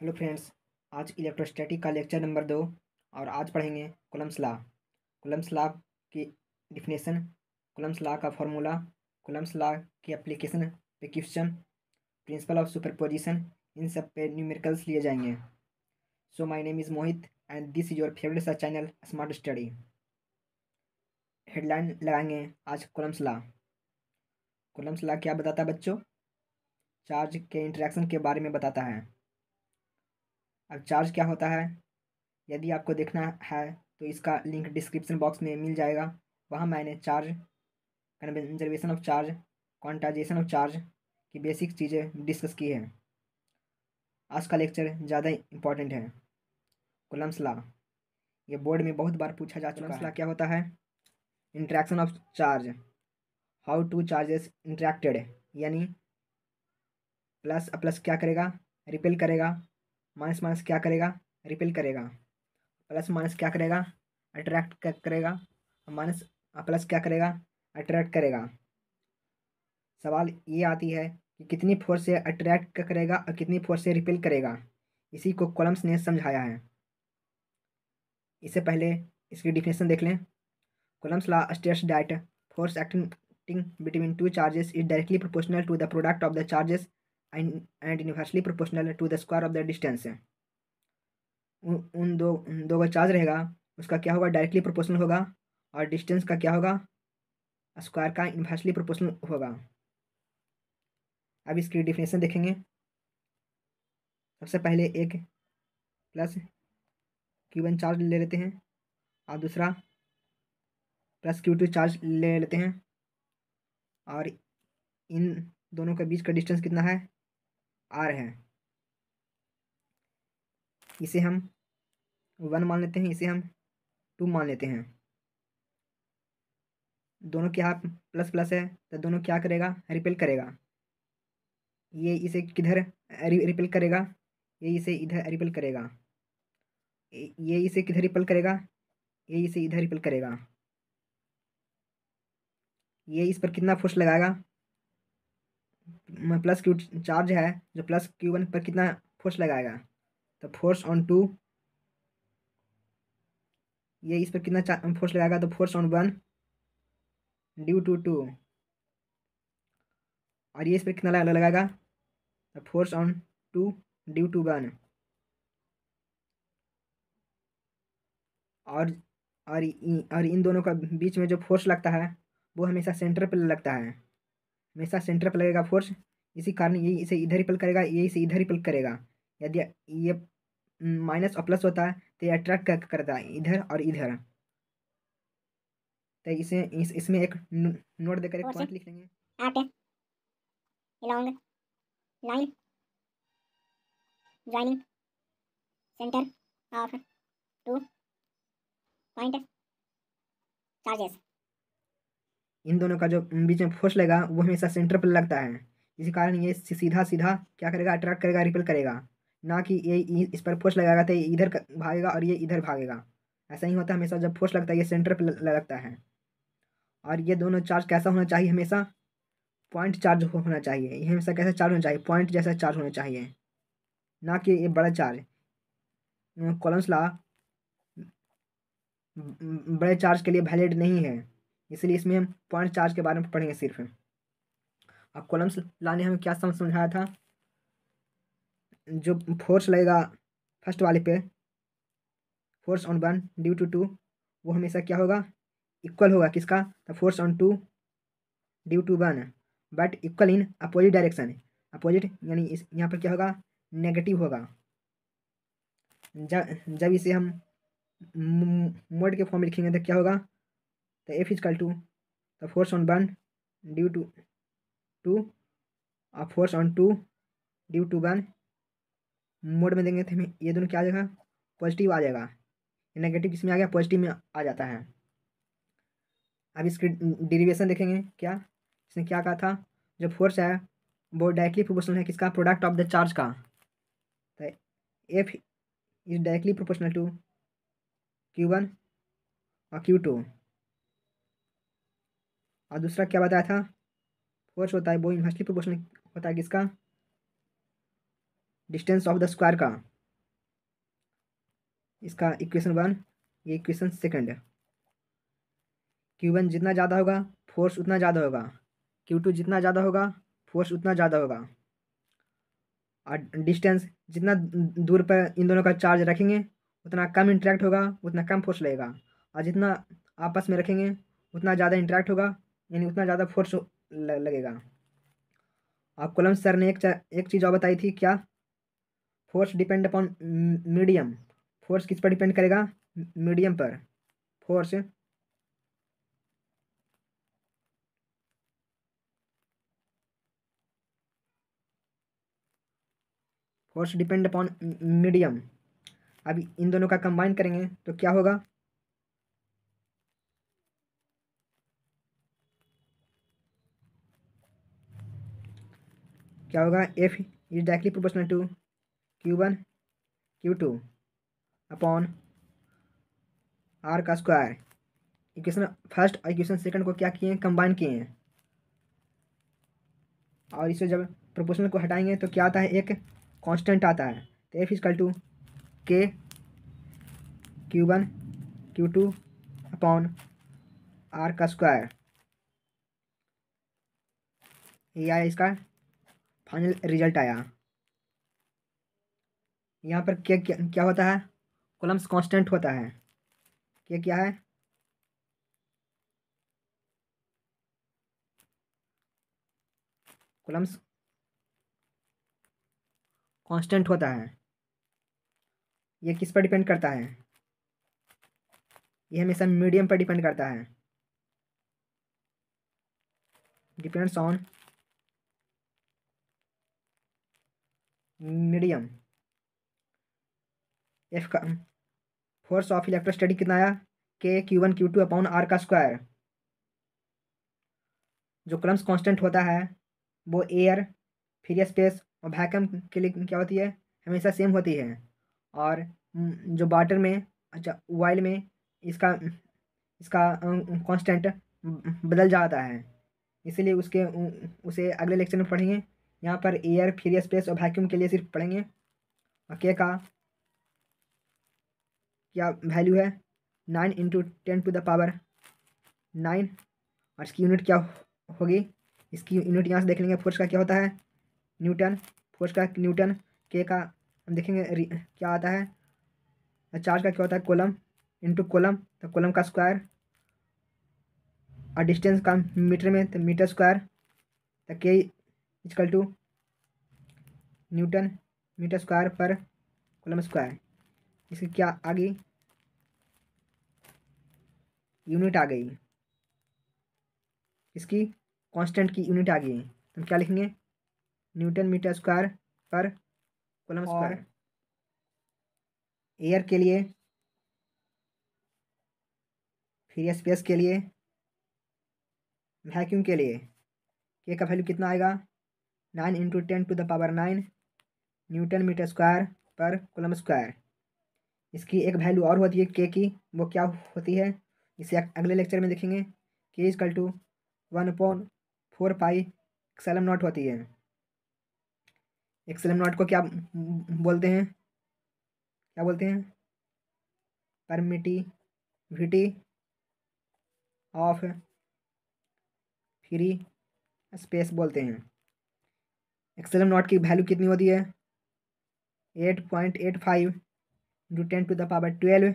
hello friends आज electrostatic का lecture number दो और आज पढ़ेंगे कुलम्स लॉ कुलम्स लॉ की डिफिनेशन कुलम्स लॉ का फॉर्मूला कुलम्स लॉ की एप्लीकेशन पे क्वेश्चन प्रिंसिपल ऑफ सुपरपोजिशन इन सब पे न्यूमेरिकल्स लिए जाएंगे so my name is Mohit and this is your favourite सा चैनल स्मार्ट स्टडी हेडलाइन लगाएंगे आज कुलम्स लॉ कुलम्स लॉ क्या बताता है बच्चों चार्ज के इंट्रैक्शन के बारे में बताता है अब चार्ज क्या होता है यदि आपको देखना है तो इसका लिंक डिस्क्रिप्शन बॉक्स में मिल जाएगा वहाँ मैंने charge conservation of charge quantization of charge की बेसिक चीज़ें डिस्कस की है आज का लेक्चर ज़्यादा इम्पॉर्टेंट है कोलम्स ये बोर्ड में बहुत बार पूछा जा चुका है क्या होता है interaction of charge how two charges interacted यानी प्लस प्लस क्या करेगा रिपेल करेगा माइनस माइनस क्या करेगा रिपेल करेगा प्लस माइनस क्या करेगा अट्रैक्ट करेगा माइनस प्लस क्या करेगा अट्रैक्ट करेगा सवाल ये आती है कि कितनी फोर्स से अट्रैक्ट करेगा और कितनी फोर्स से रिपेल करेगा इसी को कॉलम्स ने समझाया है इससे पहले इसकी डिफिनेशन देख लें Coulomb's law states that force acting between two charges is directly proportional to the product of the charges and universally proportional to the square of the distance है उन, दो उन दो का चार्ज रहेगा उसका क्या होगा डायरेक्टली प्रोपोर्शनल होगा और डिस्टेंस का क्या होगा स्क्वायर का इन्वर्सली प्रोपोर्शनल होगा अब इसकी डिफिनेशन देखेंगे सबसे पहले एक प्लस क्यू चार्ज ले लेते हैं और दूसरा प्लस क्यू टू चार्ज ले लेते हैं और इन दोनों के बीच का डिस्टेंस कितना है आर है इसे हम वन मान लेते हैं इसे हम टू मान लेते हैं दोनों के हाथ प्लस प्लस है तो दोनों क्या करेगा रिपेल करेगा ये इसे किधर रिपेल करेगा ये इसे इधर रिपेल करेगा ये इसे किधर रिपेल करेगा ये इसे इधर रिपेल करेगा ये इस पर कितना फोर्स लगाएगा प्लस क्यू चार्ज है जो प्लस क्यू वन पर कितना फोर्स लगाएगा तो फोर्स ऑन टू ये इस पर कितना फोर्स लगाएगा तो force on one due to two और ये इस पर कितना लगा लगाएगा तो force on two due to one और और और इन दोनों का बीच में जो फोर्स लगता है वो हमेशा सेंटर पर लगता है हमेशा सेंटर पर लगेगा फोर्स इसी कारण यही इसे इधर ही पल करेगा यही इसे इधर ही पल करेगा यदि ये माइनस हम्म, और प्लस होता है तो ये अट्रैक्ट करता है इधर और इधर तो इसे इस, इसमें एक नोट देकर एक पॉइंट लिख लेंगे centre of two point charges इन दोनों का जो बीच में फोर्स लगेगा वो हमेशा सेंटर पर लगता है इसी कारण ये सीधा सीधा क्या करेगा अट्रैक्ट करेगा रिपेल करेगा ना कि ये इस पर फोर्स लगाएगा तो ये इधर भागेगा और ये इधर भागेगा ऐसा ही होता है हमेशा जब फोर्स लगता है ये सेंटर पर लगता है और ये दोनों चार्ज कैसा होना चाहिए हमेशा पॉइंट चार्ज होना चाहिए ये हमेशा कैसा चार्ज होना चाहिए पॉइंट जैसा चार्ज होना चाहिए ना कि ये बड़ा चार्ज कॉलम्स ला बड़े चार्ज के लिए वैलिड नहीं है इसलिए इसमें हम पॉइंट चार्ज के बारे में पढ़ेंगे सिर्फ अब कॉलम्स लाने हमें क्या समझ समझाया था जो फोर्स लगेगा फर्स्ट वाले पे force on one due to two वो हमेशा क्या होगा इक्वल होगा किसका तो force on two due to one but equal in opposite direction opposite यानी इस यहाँ पर क्या होगा नेगेटिव होगा जब जब इसे हम मोड के फॉर्म में लिखेंगे तो क्या होगा the F is equal to the force on one due to two और force on two due to one mode में देंगे तो हमें ये दोनों क्या आ जाएगा पॉजिटिव आ जाएगा नेगेटिव किस में आ गया पॉजिटिव में आ जाता है अब इसकी डिरिवेशन देखेंगे क्या इसने क्या कहा था जो फोर्स है वो डायरेक्टली प्रोपोर्शनल है किसका प्रोडक्ट ऑफ द चार्ज का तो F is directly proportional to Q one और क्यू टू और दूसरा क्या बताया था फोर्स होता है वो इन्वर्सली प्रोपोर्शनल होता है किसका डिस्टेंस ऑफ द स्क्वायर का इसका इक्वेशन वन ये इक्वेशन सेकंड है क्यू वन जितना ज़्यादा होगा फोर्स उतना ज़्यादा होगा क्यू टू जितना ज़्यादा होगा फोर्स उतना ज़्यादा होगा और डिस्टेंस जितना दूर पर इन दोनों का चार्ज रखेंगे उतना कम इंटरेक्ट होगा उतना कम फोर्स लगेगा और जितना आपस में रखेंगे उतना ज़्यादा इंटरेक्ट होगा यानी उतना ज़्यादा फोर्स लगेगा आप कोलम सर ने एक एक चीज़ और बताई थी क्या force depend upon medium force किस पर डिपेंड करेगा मीडियम पर force force depend upon medium अब इन दोनों का कंबाइन करेंगे तो क्या होगा क्या होगा F is directly proportional to Q one Q two upon R का स्क्वायर इक्वेशन फर्स्ट और इक्वेशन सेकंड को क्या किए हैं कंबाइन किए हैं और इसे जब प्रोपोर्शनल को हटाएंगे तो क्या आता है एक कांस्टेंट आता है तो F is equal to K Q one Q two upon R का स्क्वायर ये आया इसका फाइनल रिजल्ट आया यहाँ पर क्या क्या क्या होता है कॉलम्स कांस्टेंट होता है क्या क्या है कॉलम्स कांस्टेंट होता है ये किस पर डिपेंड करता है यह हमेशा मीडियम पर डिपेंड करता है डिपेंड्स ऑन मीडियम एफ का फोर्स ऑफ इलेक्ट्रोस्टैटिक कितना आया K Q one Q two upon R का स्क्वायर जो क्रम्स कांस्टेंट होता है वो एयर फिर स्पेस और वैक्यूम के लिए क्या होती है हमेशा सेम होती है और जो वाटर में अच्छा वाइल में इसका इसका कांस्टेंट बदल जाता है इसीलिए उसके उसे अगले लेक्चर में पढ़ेंगे यहाँ पर एयर फ्री स्पेस और वैक्यूम के लिए सिर्फ पढ़ेंगे और के का क्या वैल्यू है nine into ten to the power nine और इसकी यूनिट क्या होगी इसकी यूनिट यहाँ से देख लेंगे फोर्स का क्या होता है न्यूटन फोर्स का न्यूटन के का हम देखेंगे क्या आता है चार्ज का क्या होता है कोलम इंटू कोलम तो कोलम का स्क्वायर और डिस्टेंस का मीटर में तो मीटर स्क्वायर तो K is equal to newton metre square पर कोलम स्क्वायर इसकी क्या आ गई यूनिट आ गई इसकी कांस्टेंट की यूनिट आ गई तो हम क्या लिखेंगे न्यूटन मीटर स्क्वायर पर कोलम स्क्वायर एयर के लिए फिर स्पेस के लिए वैक्यूम के लिए के का वैल्यू कितना आएगा nine into ten to the power nine newton metre square पर कुलम स्क्वायर इसकी एक वैल्यू और होती है के की वो क्या होती है इसे अगले लेक्चर में देखेंगे K is equal to one point four pi epsilon naught होती है एक्सलम नॉट को क्या बोलते हैं क्या बोलते हैं परमिटिविटी ऑफ फ्री स्पेस बोलते हैं एक्सेलम नॉट की वैल्यू कितनी होती है eight point eight five into ten to the power twelve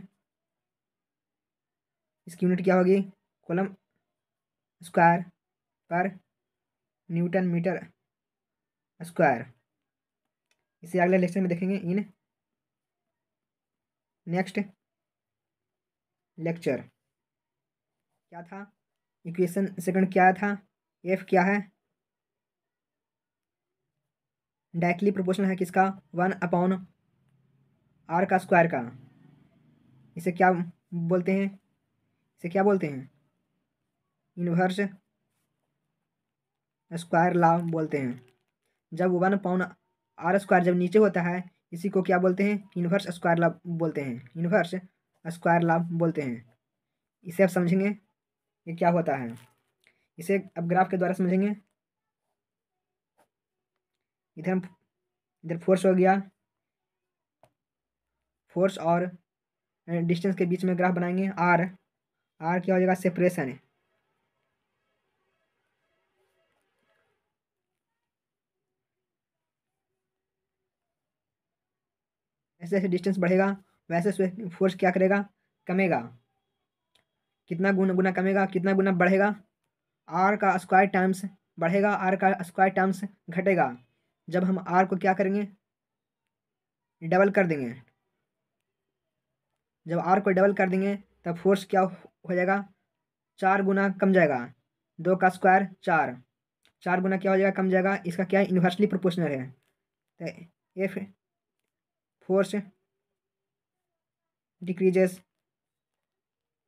इसकी यूनिट क्या होगी कोलम स्क्वायर पर न्यूटन मीटर स्क्वायर इसे अगले लेक्चर में देखेंगे इन नेक्स्ट लेक्चर क्या था इक्वेशन सेकंड क्या था एफ क्या है डायरेक्टली प्रोपोर्शनल है किसका वन अपॉन आर का स्क्वायर का इसे क्या बोलते हैं इसे क्या बोलते हैं इनवर्स स्क्वायर लॉ बोलते हैं जब वन पाउन आर स्क्वायर जब नीचे होता है इसी को क्या बोलते हैं इनवर्स स्क्वायर लॉ बोलते हैं इनवर्स स्क्वायर लॉ बोलते हैं इसे आप समझेंगे ये क्या होता है इसे अब ग्राफ के द्वारा समझेंगे इधर इधर फोर्स हो गया फोर्स और डिस्टेंस के बीच में ग्राफ बनाएंगे आर आर क्या हो जाएगा सेपरेशन है ऐसे ऐसे डिस्टेंस बढ़ेगा वैसे फोर्स क्या करेगा कमेगा कितना गुना गुना कमेगा कितना गुना बढ़ेगा आर का स्क्वायर टाइम्स बढ़ेगा आर का स्क्वायर टाइम्स घटेगा जब हम आर को क्या करेंगे डबल कर देंगे जब आर को डबल कर देंगे तब फोर्स क्या हो जाएगा चार गुना कम जाएगा दो का स्क्वायर चार चार गुना क्या हो जाएगा कम जाएगा इसका क्या इन्वर्सली प्रोपोर्शनल है तो F force decreases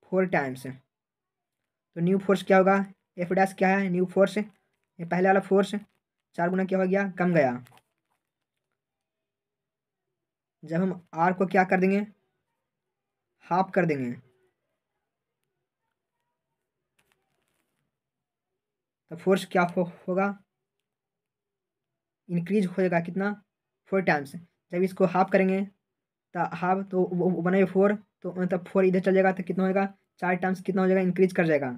four times तो न्यू फोर्स क्या होगा एफ डैस क्या है न्यू फोर्स ये पहले वाला फोर्स चार गुना क्या हो गया कम गया जब हम आर को क्या कर देंगे हाफ कर देंगे तो फोर्स क्या हो, होगा इंक्रीज हो जाएगा कितना फोर टाइम्स जब इसको हाफ करेंगे तो हाफ तो बनाइए फोर तो तब फोर इधर चल जाएगा तो कितना होएगा चार टाइम्स कितना हो जाएगा इंक्रीज कर जाएगा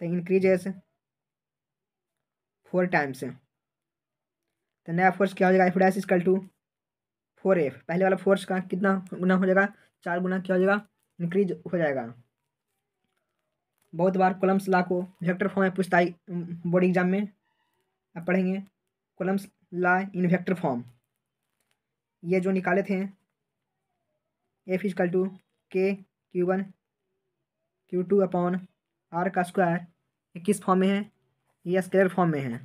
तो इंक्रीज ऐसे फोर टाइम्स तो नया फोर्स क्या हो जाएगा F dash is equal to four F पहले वाला फोर्स का कितना गुना हो जाएगा चार गुना क्या हो जाएगा इंक्रीज हो जाएगा बहुत बार कॉलम्स ला को वेक्टर फॉर्म में पूछता है बोर्ड एग्जाम में आप पढ़ेंगे Coulomb's law in vector form ये जो निकाले थे F is equal to K Q one Q two upon R का स्क्वायर ये किस फॉर्म में है ये स्केलर फॉर्म में है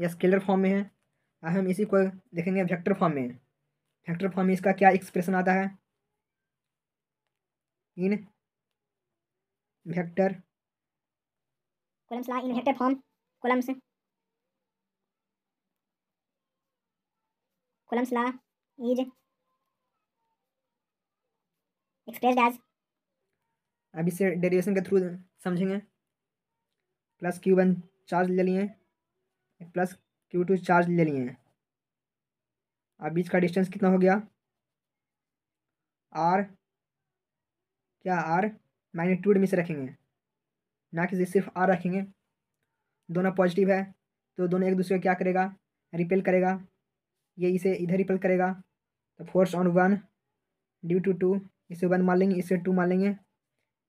या स्केलर फॉर्म में है अब हम इसी को देखेंगे वेक्टर फॉर्म में वेक्टर फॉर्म में इसका क्या एक्सप्रेशन आता है in vector Coulomb's in vector form Coulomb's Coulomb's law is expressed as अब इसे डेरिवेशन के थ्रू समझेंगे प्लस क्यू वन चार्ज ले लिए प्लस क्यू टू चार्ज ले लिए हैं अब बीच का डिस्टेंस कितना हो गया आर क्या आर मैग्नीट्यूड में से रखेंगे ना कि सिर्फ आर रखेंगे दोनों पॉजिटिव है तो दोनों एक दूसरे को क्या करेगा रिपेल करेगा ये इसे इधर रिपेल करेगा तो force on one due to two इसे वन मान लेंगे इसे टू मान लेंगे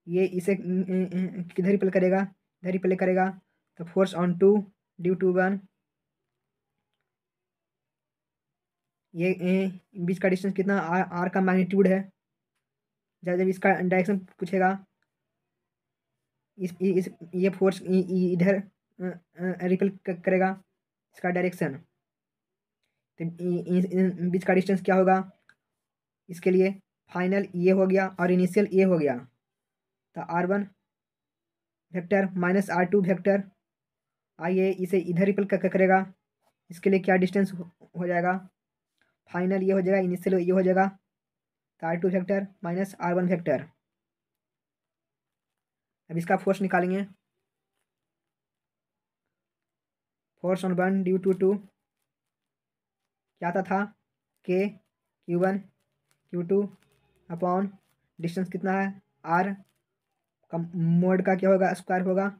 ये इसे किधर रिपेल करेगा इधर रिपेल करेगा तो force on two due to one ये बीच का डिस्टेंस कितना आर आर का मैग्नीट्यूड है जब जब इसका डायरेक्शन पूछेगा इस, इस ये फोर्स इधर रिपल करेगा इसका डायरेक्शन तो बीच का डिस्टेंस क्या होगा इसके लिए फाइनल ये हो गया और इनिशियल ये हो गया तो R one vector minus R two vector आइए इसे इधर रिपल करेगा इसके लिए क्या डिस्टेंस हो जाएगा फाइनल ये हो जाएगा इनिशियल ये हो जाएगा R two factor minus R one factor अब इसका फोर्स निकालेंगे force on one due to two क्या आता था K Q one Q two upon distance कितना है आर का मोड का क्या होगा स्क्वायर होगा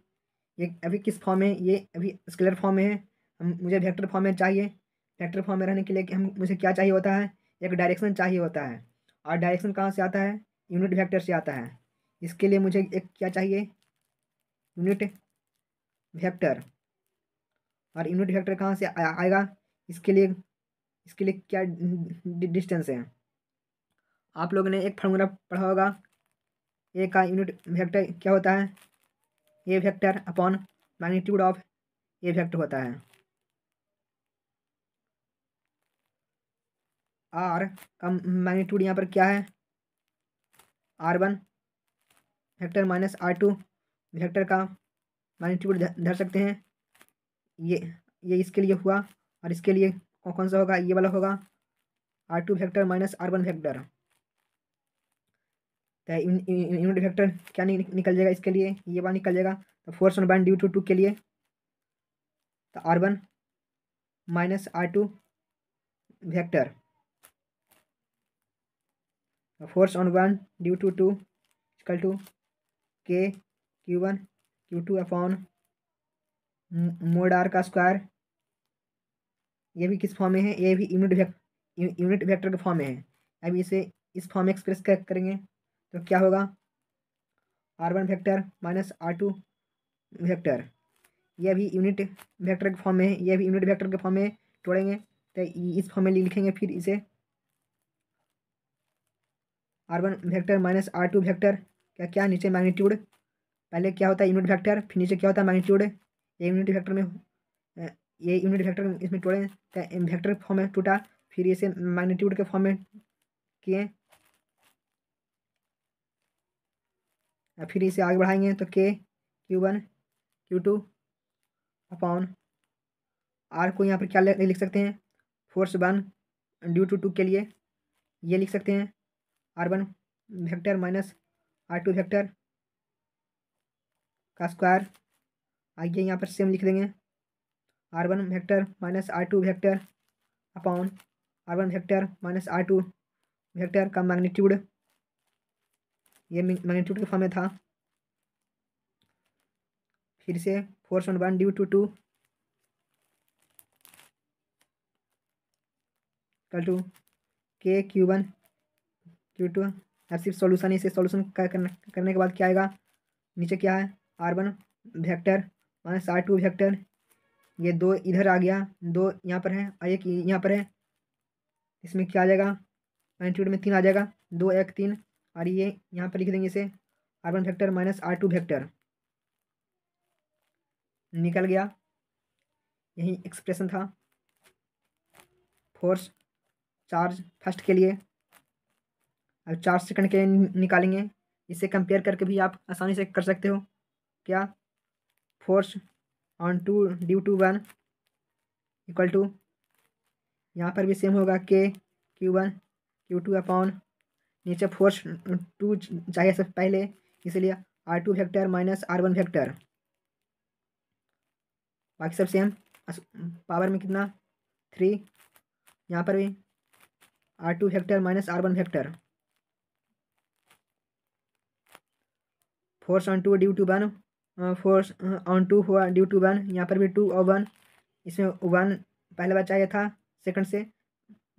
ये अभी किस फॉर्म में ये अभी स्केलर फॉर्म में है हम मुझे वेक्टर फॉर्म में चाहिए वेक्टर फॉर्म में रहने के लिए हम मुझे क्या चाहिए होता है एक डायरेक्शन चाहिए होता है और डायरेक्शन कहाँ से आता है यूनिट वेक्टर से आता है इसके लिए मुझे एक क्या चाहिए यूनिट वेक्टर और यूनिट वेक्टर कहाँ से आएगा इसके लिए इसके लिए क्या डिस्टेंस है आप लोगों ने एक फार्मूला पढ़ा होगा ए का यूनिट वेक्टर क्या होता है A vector upon magnitude of A vector होता है आर का मैग्नीट्यूड यहाँ पर क्या है R one vector minus R two vector का मैग्नीट्यूड धर सकते हैं ये ये इसके लिए हुआ और इसके लिए कौन कौन सा होगा ये वाला होगा R two vector minus R one vector तो यूनिट वेक्टर क्या निकल जाएगा इसके लिए ये बार निकल जाएगा तो force one band due to two के लिए तो R one minus R two vector force on one due to two equal to K Q one Q two upon mod R का स्क्वायर ये भी किस फॉर्म में है ये भी यूनिट यूनिट वेक्टर के फॉर्म में है अभी इसे इस फॉर्म में एक्सप्रेस करेंगे तो क्या होगा R one vector minus R two vector यह भी यूनिट वैक्टर के फॉर्म में है यह भी यूनिट वैक्टर के फॉर्म में तोड़ेंगे तो इस फॉर्म में लिखेंगे फिर इसे R one vector minus R two vector क्या क्या नीचे मैग्नीट्यूड पहले क्या होता है यूनिट वैक्टर फिर नीचे क्या होता है मैग्नीट्यूड ये यूनिट वैक्टर में ये यूनिट वैक्टर इसमें तोड़ें तो वैक्टर के फॉर्म में टूटा फिर इसे मैग्नीट्यूड के फॉर्म में किए या फिर इसे आगे बढ़ाएंगे तो K Q one Q two upon R को यहाँ पर क्या लिख सकते हैं force one due to two के लिए ये लिख सकते हैं R one vector minus R two vector का स्क्वायर आइए यहाँ पर सेम लिख देंगे R one vector minus R two vector upon R one vector minus R two vector का मैग्नीट्यूड ये मैग्नीट्यूड के फॉर्म में था फिर से force on one due to two equal to K Q one Q two अब सिर्फ solution इसे सोल्यूशन करने के बाद क्या आएगा नीचे क्या है R one vector minus R two vector ये दो इधर आ गया दो यहाँ पर है और एक यहाँ पर है इसमें क्या आ जाएगा मैग्नीट्यूड में तीन आ जाएगा दो एक तीन और ये यहाँ पर लिख देंगे इसे R one vector minus R two vector निकल गया यही एक्सप्रेशन था फोर्स चार्ज फर्स्ट के लिए अब चार सेकंड के निकालेंगे इसे कंपेयर करके भी आप आसानी से कर सकते हो क्या force on two due to one equal to यहाँ पर भी सेम होगा K Q one Q two upon नीचे फोर्स टू चाहिए सबसे पहले इसलिए R two vector minus R one vector बाकी सब सेम पावर में कितना थ्री यहाँ पर भी R two vector minus R one vector force on two due to one force on two हुआ ड्यू टू वन यहाँ पर भी टू और वन इसमें वन पहला बार चाहिए था सेकंड से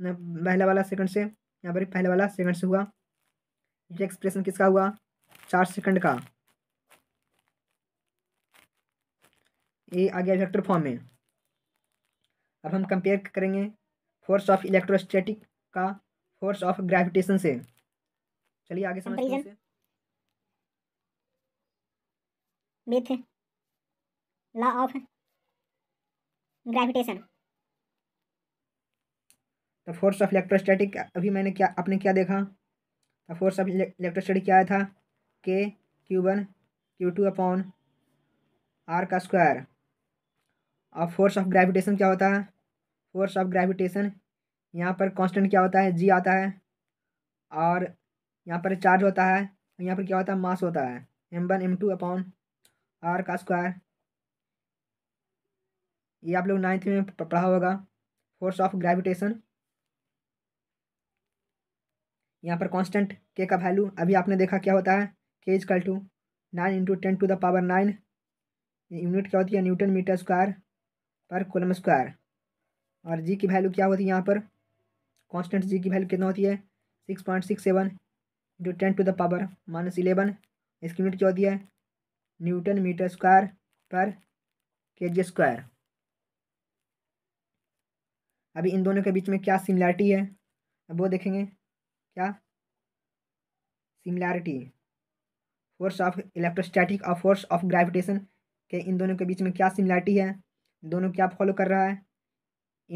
पहला वाला सेकंड से यहाँ पर पहले वाला सेकंड से हुआ ये एक्सप्रेशन किसका हुआ चार सेकंड का ये आ गया इलेक्ट्रो फॉर्म में अब हम कंपेयर करेंगे फोर्स ऑफ इलेक्ट्रोस्टैटिक का फोर्स ऑफ ग्रेविटेशन से चलिए आगे समझते हैं विथ लॉ ऑफ ग्रेविटेशन तो फोर्स ऑफ इलेक्ट्रोस्टैटिक अभी मैंने क्या आपने क्या देखा तो फोर्स ऑफ इलेक्ट्रोस्टेटिक क्या आया था K Q one Q two upon R का स्क्वायर और फोर्स ऑफ ग्रेविटेशन क्या होता है फोर्स ऑफ ग्रेविटेशन यहाँ पर कांस्टेंट क्या होता है जी आता है और यहाँ पर चार्ज होता है यहाँ पर क्या होता है मास होता है M one M two upon R का स्क्वायर ये आप लोग नाइन्थ में पढ़ा होगा फोर्स ऑफ ग्रेविटेशन यहाँ पर कांस्टेंट के का वैल्यू अभी आपने देखा क्या होता है K equal to nine into ten to the power nine unit क्या होती है न्यूटन मीटर स्क्वायर पर कोलम स्क्वायर और जी की वैल्यू क्या होती है यहाँ पर कांस्टेंट जी की वैल्यू कितना होती है six point six seven into ten to the power minus eleven इसकी यूनिट क्या होती है Newton metre square per K जी स्क्वायर अभी इन दोनों के बीच में क्या सिमिलैरिटी है अब वो देखेंगे क्या सिमिलैरिटी फोर्स ऑफ इलेक्ट्रोस्टैटिक और फोर्स ऑफ ग्रेविटेशन के इन दोनों के बीच में क्या सिमिलैरिटी है दोनों क्या फॉलो कर रहा है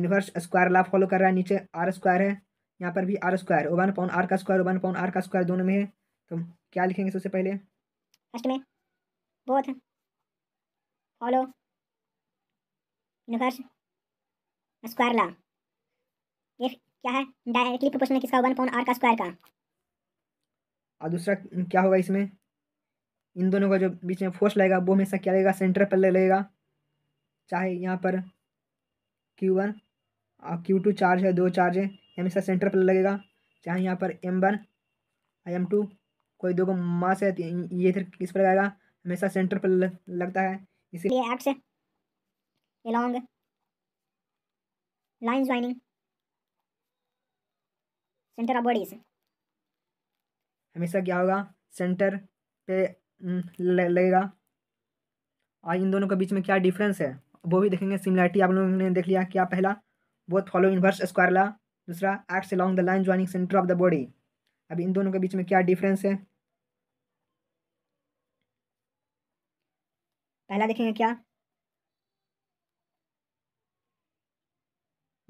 इन्वर्स स्क्वायर ला फॉलो कर रहा है नीचे आर स्क्वायर है यहाँ पर भी R square one upon R का स्क्वायर ओवन पाउन आर का स्क्वायर दोनों में है तो क्या लिखेंगे सबसे पहले फर्स्ट में both follow inverse square law ये क्या है डायरेक्टली प्रोपोर्शनल किसका होगा अपॉन आर का स्क्वायर का और दूसरा क्या होगा इसमें इन दोनों का जो बीच में फोर्स लगेगा वो हमेशा क्या लगेगा सेंटर पर लगेगा चाहे यहाँ पर क्यू वन और क्यू टू चार्ज है दो चार्ज है हमेशा सेंटर पर लगेगा चाहे यहाँ पर एम वन और एम टू कोई दो को मास है ये फिर किस पर लगाएगा हमेशा सेंटर पर लगता है इसीलिए acts along line joining centre of bodies हमेशा क्या होगा सेंटर पे हम्म, लगेगा और इन दोनों के बीच में क्या डिफरेंस है वो भी देखेंगे सिमिलरिटी आप लोगों ने देख लिया क्या पहला वो फॉलो इनवर्स स्क्वायर ला दूसरा acts along the line joining centre of the body अब इन दोनों के बीच में क्या डिफरेंस है पहला देखेंगे क्या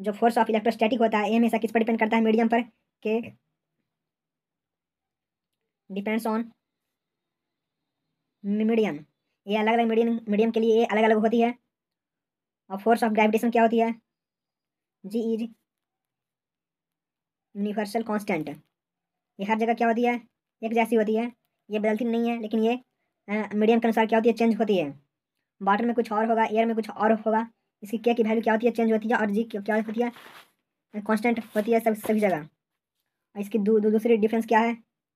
जो फोर्स ऑफ इलेक्ट्रोस्टैटिक होता है ये हमेशा किस पर डिपेंड करता है मीडियम पर के डिपेंड्स ऑन मीडियम ये अलग अलग मीडियम मीडियम के लिए ये अलग अलग होती है और फोर्स ऑफ ग्रेविटेशन क्या होती है जी इज यूनिवर्सल कांस्टेंट ये हर जगह क्या होती है एक जैसी होती है ये बदलती नहीं है लेकिन ये मीडियम के अनुसार क्या होती है चेंज होती है वाटर में कुछ और होगा एयर में कुछ और होगा इसकी के की वैल्यू क्या होती है चेंज होती है और जी क्या होती है कॉन्स्टेंट होती है सब सभी जगह इसकी दो दू, दूसरी डिफरेंस क्या है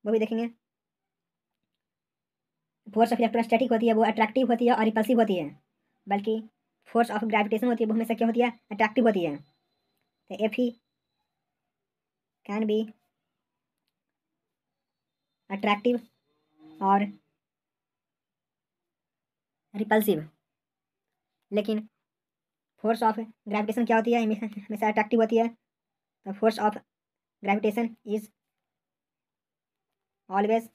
वो भी देखेंगे फोर्स ऑफ स्टैटिक होती है वो अट्रैक्टिव होती है और रिपल्सिव होती है बल्कि फोर्स ऑफ ग्रेविटेशन होती है वो हमेशा क्या होती है अट्रैक्टिव होती है तो एफ ही कैन बी अट्रैक्टिव और रिपल्सिव लेकिन फोर्स ऑफ ग्रेविटेशन क्या होती है हमेशा अट्रैक्टिव होती है तो force of gravitation is always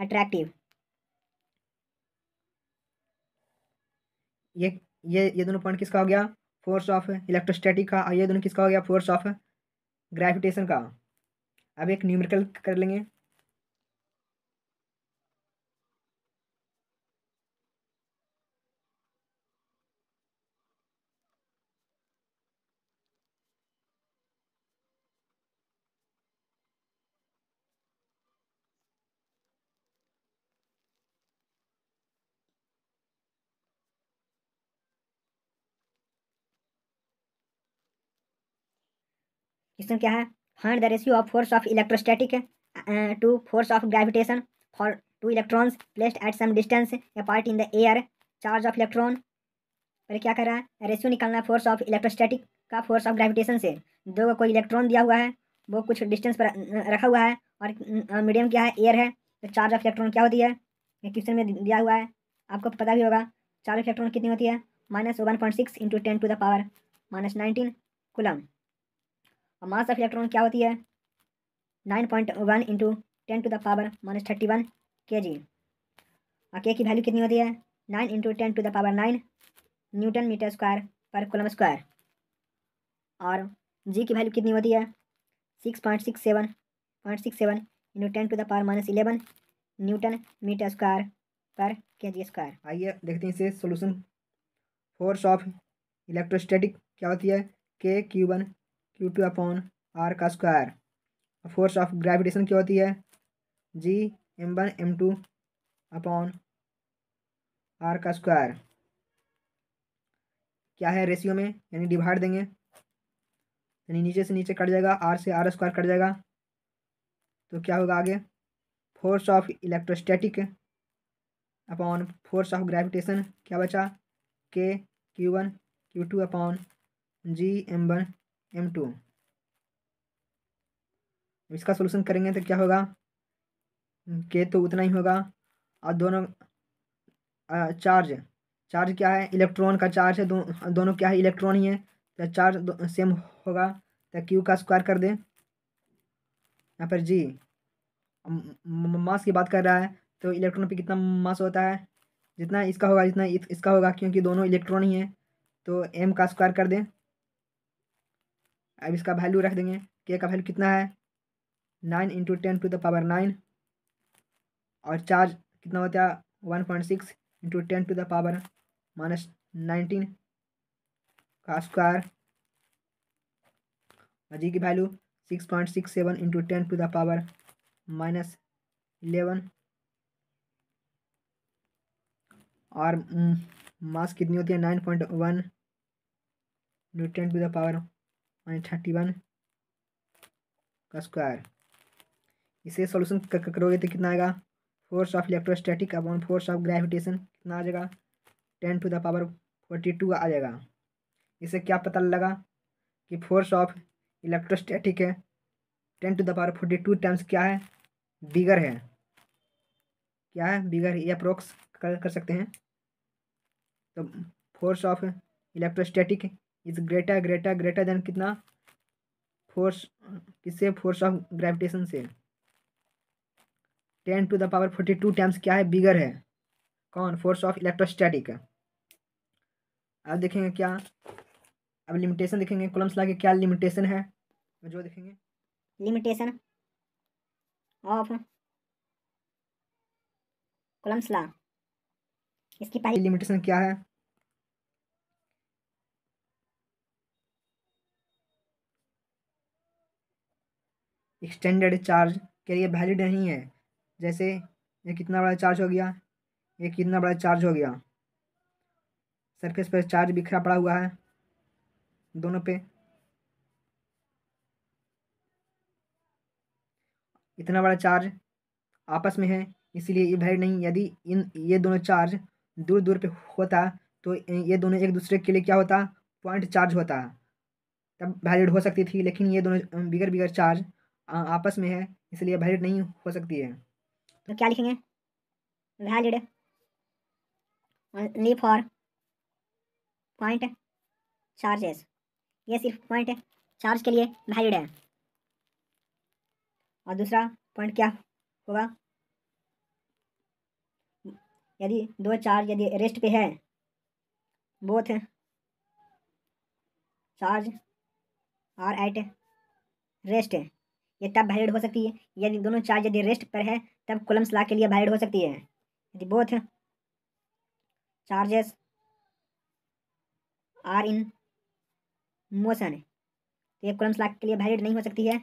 attractive ये ये ये दोनों पॉइंट किसका हो गया फोर्स ऑफ इलेक्ट्रोस्टैटिक का और ये दोनों किसका हो गया फोर्स ऑफ ग्रेविटेशन का अब एक न्यूमेरिकल कर लेंगे इसमें क्या है find the ratio of force of electrostatic to force of gravitation for two electrons placed at some distance part in the air charge of electron पर क्या कर रहा है रेशियो निकालना है फोर्स ऑफ इलेक्ट्रोस्टैटिक का फोर्स ऑफ ग्रेविटेशन से दो को कोई इलेक्ट्रॉन दिया हुआ है वो कुछ डिस्टेंस पर uh, uh, रखा हुआ है और मीडियम uh, क्या है एयर है तो चार्ज ऑफ इलेक्ट्रॉन क्या होती है क्वेश्चन में दिया हुआ है आपको पता भी होगा चार्ज ऑफ इलेक्ट्रॉन कितनी होती है minus one point six into ten to the power minus nineteen coulomb और मास ऑफ इलेक्ट्रॉन क्या होती है nine point one into ten to the power minus thirty one K G और K की value कितनी होती है nine into ten to the power nine newton metre square पर कोलम स्क्वायर और जी की वैल्यू कितनी होती है six point six seven point six seven into ten to the power minus eleven newton metre square per K ji square आइए देखते हैं इसे सोल्यूशन फोर्स ऑफ इलेक्ट्रोस्टैटिक क्या होती है K Q one Q two upon R का square force of gravitation क्या होती है G M one M two upon R का स्क्वायर क्या है रेशियो में यानी डिवाइड देंगे यानी नीचे से नीचे कट जाएगा आर से आर स्क्वायर कट जाएगा तो क्या होगा आगे force of electrostatic upon force of gravitation क्या बचा K Q one Q two upon G M one M two इसका सोल्यूशन करेंगे तो क्या होगा के तो उतना ही होगा और दोनों चार्ज चार्ज क्या है इलेक्ट्रॉन का चार्ज है दो, दोनों क्या है इलेक्ट्रॉन ही है तो चार्ज सेम होगा तो क्यू का स्क्वायर कर दें यहाँ पर जी मास की बात कर रहा है तो इलेक्ट्रॉन पे कितना मास होता है जितना इसका होगा जितना इसका होगा क्योंकि दोनों इलेक्ट्रॉन ही हैं तो एम का स्क्वायर कर दें अब इसका वैल्यू रख देंगे के का वैल्यू कितना है nine into ten to the power nine और चार्ज कितना होता है one point six into ten to the power minus nineteen का स्क्वायर और जी की value six point six seven into ten to the power minus eleven और mass कितनी होती है nine point one ten to the power point thirty one का square इसे solution करोगे तो कितना आएगा force of electrostatic upon force of gravitation कितना आ जाएगा ten to the power forty two आ जाएगा इसे क्या पता लगा कि फोर्स ऑफ इलेक्ट्रोस्टैटिक है ten to the power forty two times क्या है बिगर है क्या है बिगर ये अप्रोक्स कर, कर सकते हैं तो force of electrostatic is greater greater greater than कितना फोर्स किससे फोर्स ऑफ ग्रेविटेशन से ten to the power forty two times क्या है बिगर है कौन फोर्स ऑफ इलेक्ट्रोस्टैटिक अब देखेंगे क्या अब लिमिटेशन देखेंगे कॉलम्स लगा के क्या लिमिटेशन है जो देखेंगे लिमिटेशन ऑफ कॉलम्स ला इसकी पहली लिमिटेशन क्या है एक्सटेंडेड चार्ज के लिए वैलिड नहीं है जैसे ये कितना बड़ा चार्ज हो गया ये कितना बड़ा चार्ज हो गया सरफेस पर चार्ज बिखरा पड़ा हुआ है दोनों पे इतना बड़ा चार्ज आपस में है इसीलिए ये वैलिड नहीं यदि इन ये दोनों चार्ज दूर दूर पे होता तो ये दोनों एक दूसरे के लिए क्या होता पॉइंट चार्ज होता तब वैलिड हो सकती थी लेकिन ये दोनों बिगर बिगर चार्ज आपस में है इसलिए वैलिड नहीं हो सकती है तो क्या लिखेंगे valid only for point charges ये सिर्फ पॉइंट चार्ज के लिए वैलिड है और दूसरा पॉइंट क्या होगा यदि दो चार्ज यदि रेस्ट पे है both charge are at rest है ये तब वैलिड हो सकती है यदि दोनों चार्ज यदि रेस्ट पर है तब कुलम्स ला के लिए वैलिड हो सकती है यदि both charges are in motion तो ये कुलम्स लॉ के लिए वैलिड नहीं हो सकती है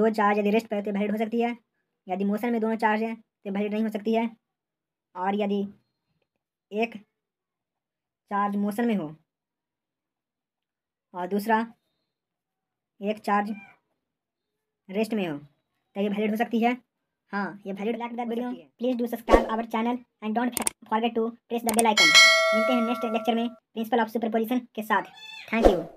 दो चार्ज यदि रेस्ट पर है तो वैलिड हो सकती है यदि मोशन में दोनों चार्ज है तो वैलिड नहीं हो सकती है और यदि एक चार्ज मोशन में हो और दूसरा एक चार्ज रेस्ट में हो तो ये वैलिड हो सकती है हाँ ये valid like that video please do subscribe our channel and don't forget to press the bell icon मिलते हैं नेक्स्ट लेक्चर में प्रिंसिपल ऑफ सुपरपोजिशन के साथ थैंक यू